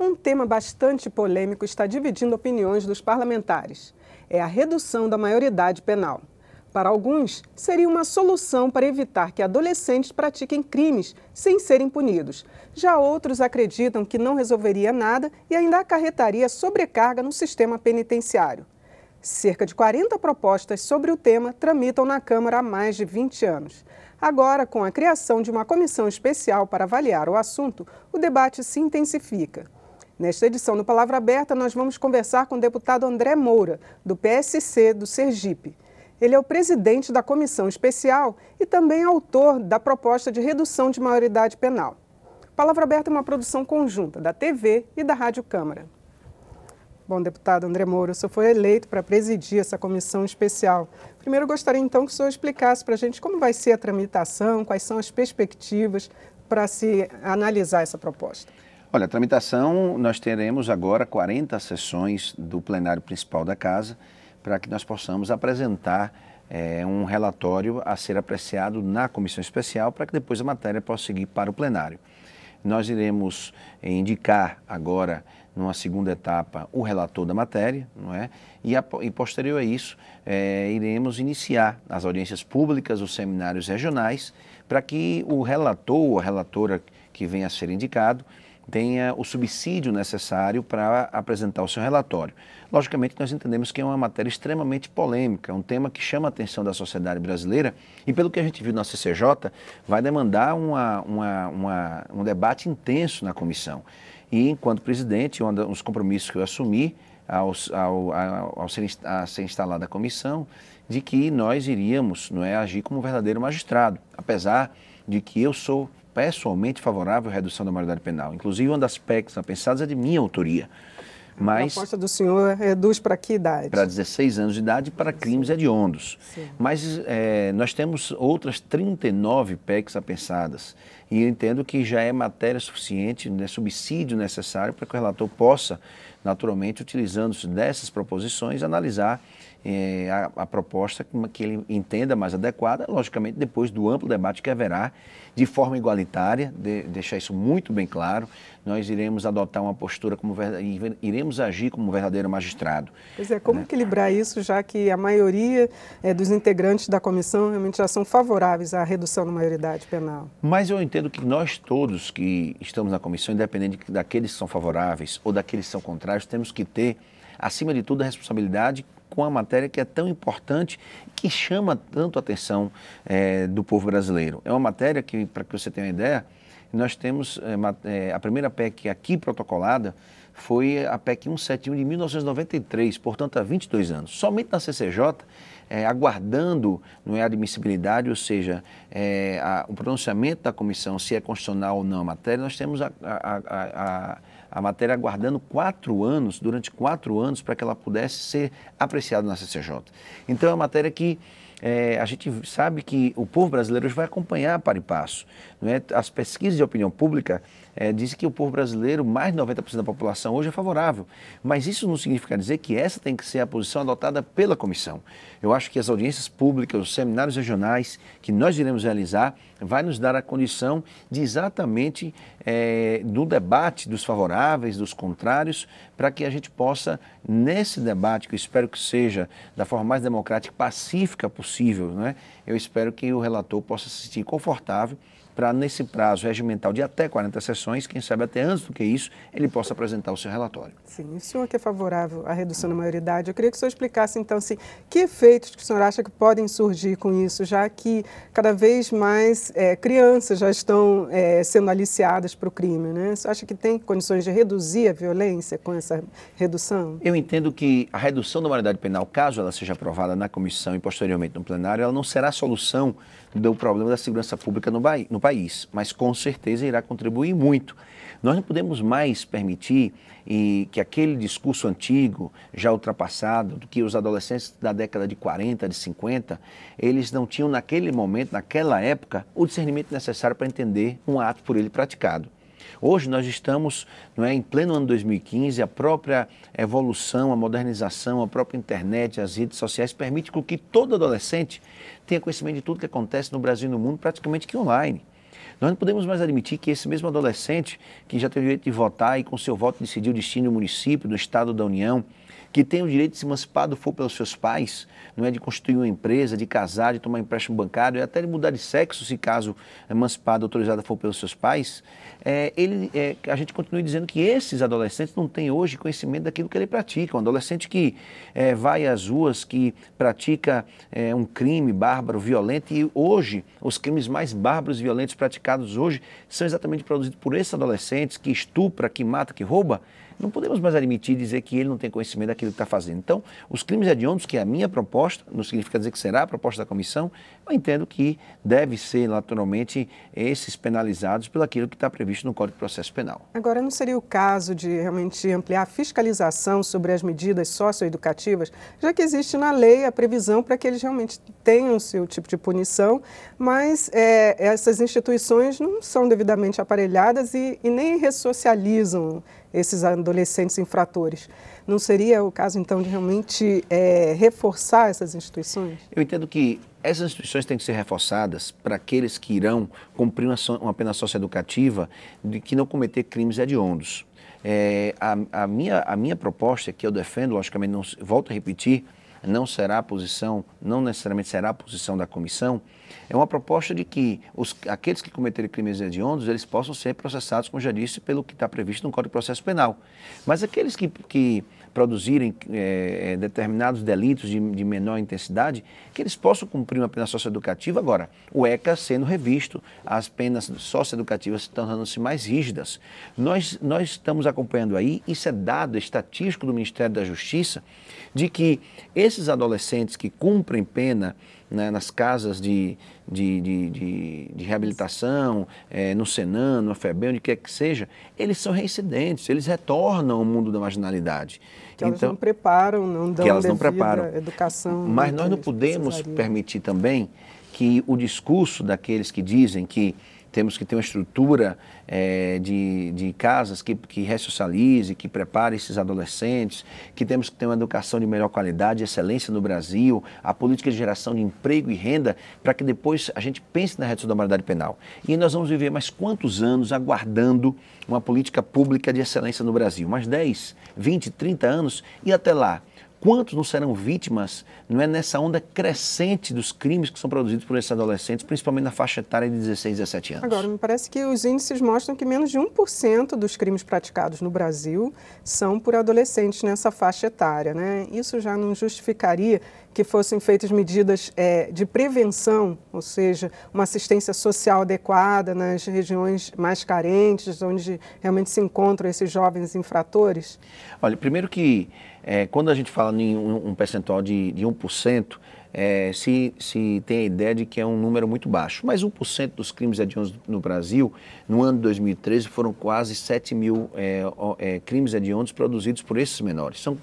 Um tema bastante polêmico está dividindo opiniões dos parlamentares. É a redução da maioridade penal. Para alguns, seria uma solução para evitar que adolescentes pratiquem crimes sem serem punidos. Já outros acreditam que não resolveria nada e ainda acarretaria sobrecarga no sistema penitenciário. Cerca de 40 propostas sobre o tema tramitam na Câmara há mais de 20 anos. Agora, com a criação de uma comissão especial para avaliar o assunto, o debate se intensifica. Nesta edição do Palavra Aberta, nós vamos conversar com o deputado André Moura, do PSC do Sergipe. Ele é o presidente da comissão especial e também autor da proposta de redução de maioridade penal. Palavra Aberta é uma produção conjunta da TV e da Rádio Câmara. Bom, deputado André Moura, o senhor foi eleito para presidir essa comissão especial. Primeiro, gostaria então que o senhor explicasse para a gente como vai ser a tramitação, quais são as perspectivas para se analisar essa proposta. Olha, a tramitação, nós teremos agora 40 sessões do plenário principal da Casa para que nós possamos apresentar é, um relatório a ser apreciado na comissão especial para que depois a matéria possa seguir para o plenário. Nós iremos eh, indicar agora, numa segunda etapa, o relator da matéria, não é? E, a, e posterior a isso, é, iremos iniciar as audiências públicas, os seminários regionais, para que o relator ou a relatora que venha a ser indicado tenha o subsídio necessário para apresentar o seu relatório. Logicamente, nós entendemos que é uma matéria extremamente polêmica, um tema que chama a atenção da sociedade brasileira e, pelo que a gente viu na CCJ, vai demandar uma, uma, uma, um debate intenso na comissão. E, enquanto presidente, um dos compromissos que eu assumi ao, ao, ao ser, a ser instalada a comissão, de que nós iríamos não é, agir como um verdadeiro magistrado, apesar de que eu sou pessoalmente favorável à redução da moralidade penal. Inclusive, uma das PECs apensadas é de minha autoria. Mas, a proposta do senhor reduz para que idade? Para 16 anos de idade para crimes é hediondos. Sim. Mas é, nós temos outras 39 PECs apensadas. E eu entendo que já é matéria suficiente, né, subsídio necessário para que o relator possa, naturalmente, utilizando-se dessas proposições, analisar é, a, a, proposta que ele entenda mais adequada, logicamente depois do amplo debate que haverá, de forma igualitária, de, deixar isso muito bem claro, nós iremos adotar uma postura como iremos agir como verdadeiro magistrado. Pois é, como né? equilibrar isso, já que a maioria é, dos integrantes da comissão realmente já são favoráveis à redução da maioridade penal? Mas eu entendo que nós todos que estamos na comissão, independente daqueles que são favoráveis ou daqueles que são contrários, temos que ter acima de tudo, a responsabilidade com a matéria que é tão importante e que chama tanto a atenção é, do povo brasileiro. É uma matéria que, para que você tenha uma ideia, nós temos é, a primeira PEC aqui protocolada foi a PEC 171 de 1993, portanto há 22 anos. Somente na CCJ, é, aguardando não é, a admissibilidade, ou seja, é, a, o pronunciamento da comissão se é constitucional ou não a matéria, nós temos a, a, a a matéria aguardando quatro anos, durante quatro anos, para que ela pudesse ser apreciada na CCJ. Então, é uma matéria que é, a gente sabe que o povo brasileiro hoje vai acompanhar para e passo. Né? As pesquisas de opinião pública é, dizem que o povo brasileiro, mais de 90% da população hoje é favorável. Mas isso não significa dizer que essa tem que ser a posição adotada pela comissão. Eu acho que as audiências públicas, os seminários regionais que nós iremos realizar, vai nos dar a condição de exatamente é, do debate dos favoráveis, dos contrários, para que a gente possa, nesse debate, que eu espero que seja da forma mais democrática e pacífica possível, né? eu espero que o relator possa se sentir confortável para, nesse prazo regimental de até 40 sessões, quem sabe até antes do que isso, ele possa apresentar o seu relatório. Sim, o senhor que é favorável à redução da maioridade, eu queria que o senhor explicasse, então, assim, que efeitos que o senhor acha que podem surgir com isso, já que cada vez mais é, crianças já estão é, sendo aliciadas para o crime, né? O senhor acha que tem condições de reduzir a violência com essa redução? Eu entendo que a redução da maioridade penal, caso ela seja aprovada na comissão e posteriormente no plenário, ela não será a solução do problema da segurança pública no, Bahia, no país país, mas com certeza irá contribuir muito. Nós não podemos mais permitir que aquele discurso antigo, já ultrapassado, que os adolescentes da década de 40, de 50, eles não tinham naquele momento, naquela época, o discernimento necessário para entender um ato por ele praticado. Hoje nós estamos não é, em pleno ano 2015, a própria evolução, a modernização, a própria internet, as redes sociais permitem que todo adolescente tenha conhecimento de tudo que acontece no Brasil e no mundo praticamente que online. Nós não podemos mais admitir que esse mesmo adolescente, que já teve o direito de votar e com seu voto decidiu o destino do município, do Estado, da União, que tem o direito de se emancipar do for pelos seus pais, não é de constituir uma empresa, de casar, de tomar empréstimo bancário, até de mudar de sexo, se caso emancipado autorizado for pelos seus pais, é, ele, é, a gente continua dizendo que esses adolescentes não têm hoje conhecimento daquilo que ele pratica. Um adolescente que é, vai às ruas, que pratica é, um crime bárbaro, violento, e hoje os crimes mais bárbaros e violentos praticados hoje são exatamente produzidos por esses adolescentes que estupra, que mata, que rouba. Não podemos mais admitir dizer que ele não tem conhecimento daquilo que está fazendo. Então, os crimes hediondos, que é a minha proposta, não significa dizer que será a proposta da comissão, eu entendo que deve ser, naturalmente, esses penalizados pelo aquilo que está previsto no Código de Processo Penal. Agora, não seria o caso de realmente ampliar a fiscalização sobre as medidas socioeducativas, já que existe na lei a previsão para que eles realmente tenham seu tipo de punição, mas é, essas instituições não são devidamente aparelhadas e, e nem ressocializam esses adolescentes infratores. Não seria o caso, então, de realmente é, reforçar essas instituições? Eu entendo que essas instituições têm que ser reforçadas para aqueles que irão cumprir uma, so uma pena socioeducativa de que não cometer crimes hediondos. É, a, a, minha, a minha proposta, que eu defendo, logicamente, não volto a repetir, não será a posição, não necessariamente será a posição da comissão, é uma proposta de que os, aqueles que cometerem crimes hediondos, eles possam ser processados, como já disse, pelo que está previsto no Código de Processo Penal. Mas aqueles que, que produzirem é, é, determinados delitos de, de, menor intensidade, que eles possam cumprir uma pena socioeducativa. Agora, o ECA sendo revisto, as penas socioeducativas estão tornando-se mais rígidas. Nós, nós estamos acompanhando aí, isso é dado estatístico do Ministério da Justiça, de que esses adolescentes que cumprem pena né, nas casas de, de, de, de, de reabilitação, é, no Senan, no FEBEM, onde quer que seja, eles são reincidentes, eles retornam ao mundo da marginalidade. Que então, elas não preparam, não dão que elas não preparam. educação. Mas nós então não podemos precisaria. permitir também que o discurso daqueles que dizem que temos que ter uma estrutura é, de, de casas que, que ressocialize, que prepare esses adolescentes, que temos que ter uma educação de melhor qualidade, excelência no Brasil, a política de geração de emprego e renda, para que depois a gente pense na redução da moralidade penal. E nós vamos viver mais quantos anos aguardando uma política pública de excelência no Brasil? Mais 10, 20, 30 anos? E até lá? Quantos não serão vítimas, não é nessa onda crescente dos crimes que são produzidos por esses adolescentes, principalmente na faixa etária de 16, 17 anos? Agora, me parece que os índices mostram que menos de 1% dos crimes praticados no Brasil são por adolescentes nessa faixa etária, né? Isso já não justificaria que fossem feitas medidas é, de prevenção, ou seja, uma assistência social adequada nas regiões mais carentes, onde realmente se encontram esses jovens infratores? Olha, primeiro que é, quando a gente fala em um, um percentual de, de 1%, é, se, se tem a ideia de que é um número muito baixo. Mas 1% dos crimes hediondos no Brasil, no ano de 2013, foram quase 7 mil é, é, crimes hediondos produzidos por esses menores. São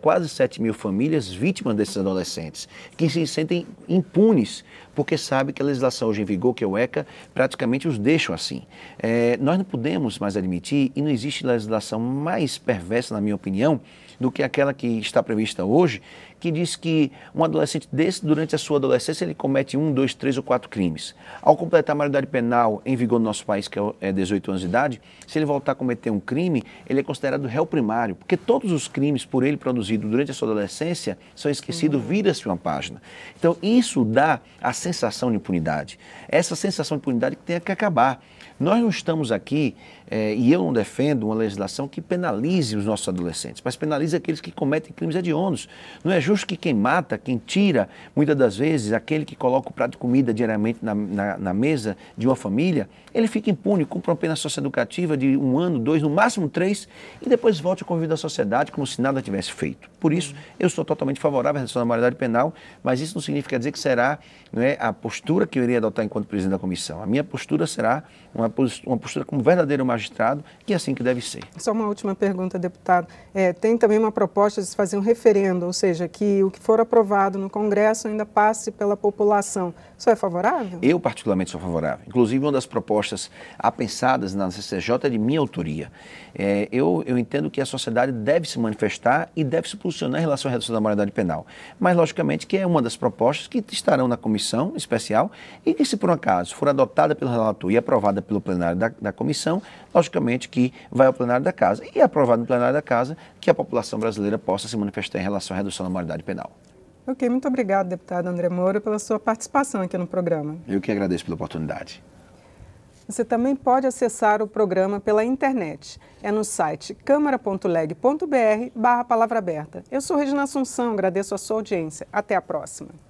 quase 7 mil famílias vítimas desses adolescentes, que se sentem impunes, porque sabe que a legislação hoje em vigor, que é o ECA, praticamente os deixam assim. É, nós não podemos mais admitir, e não existe legislação mais perversa, na minha opinião, do que aquela que está prevista hoje, que diz que um adolescente desse, durante a sua adolescência, ele comete um, dois, três ou quatro crimes. Ao completar a maioridade penal em vigor no nosso país, que é 18 é anos de idade, se ele voltar a cometer um crime, ele é considerado réu primário, porque todos os crimes por ele produzidos durante a sua adolescência são esquecidos, uhum. vira-se uma página. Então, isso dá a sensação de impunidade. Essa sensação de impunidade que tem que acabar. Nós não estamos aqui, eh, e eu não defendo uma legislação que penalize os nossos adolescentes, mas penalize aqueles que cometem crimes hediondos. Não é justo que quem mata, quem tira, muitas das vezes, aquele que coloca o prato de comida diariamente na, na, na mesa de uma família, ele fica impune, cumpra uma pena socioeducativa de um ano, dois, no máximo três, e depois volte a convívio da sociedade como se nada tivesse feito. Por isso, eu sou totalmente favorável à redução da moralidade penal, mas isso não significa dizer que será não é, a postura que eu irei adotar enquanto presidente da comissão. A minha postura será uma uma postura como verdadeiro magistrado, que é assim que deve ser. Só uma última pergunta, deputado. É, tem também uma proposta de se fazer um referendo, ou seja, que o que for aprovado no Congresso ainda passe pela população. Isso é favorável? Eu, particularmente, sou favorável. Inclusive, uma das propostas apensadas na CCJ é de minha autoria. É, eu, eu entendo que a sociedade deve se manifestar e deve se posicionar em relação à redução da moralidade penal. Mas, logicamente, que é uma das propostas que estarão na comissão especial e que, se por um acaso for adotada pelo relator e aprovada pelo no plenário da, da comissão, logicamente que vai ao plenário da casa. E é aprovado no plenário da casa que a população brasileira possa se manifestar em relação à redução da moralidade penal. Ok, muito obrigado, deputado André Moura, pela sua participação aqui no programa. Eu que agradeço pela oportunidade. Você também pode acessar o programa pela internet. É no site câmara.leg.br barra palavra aberta. Eu sou Regina Assunção, agradeço a sua audiência. Até a próxima.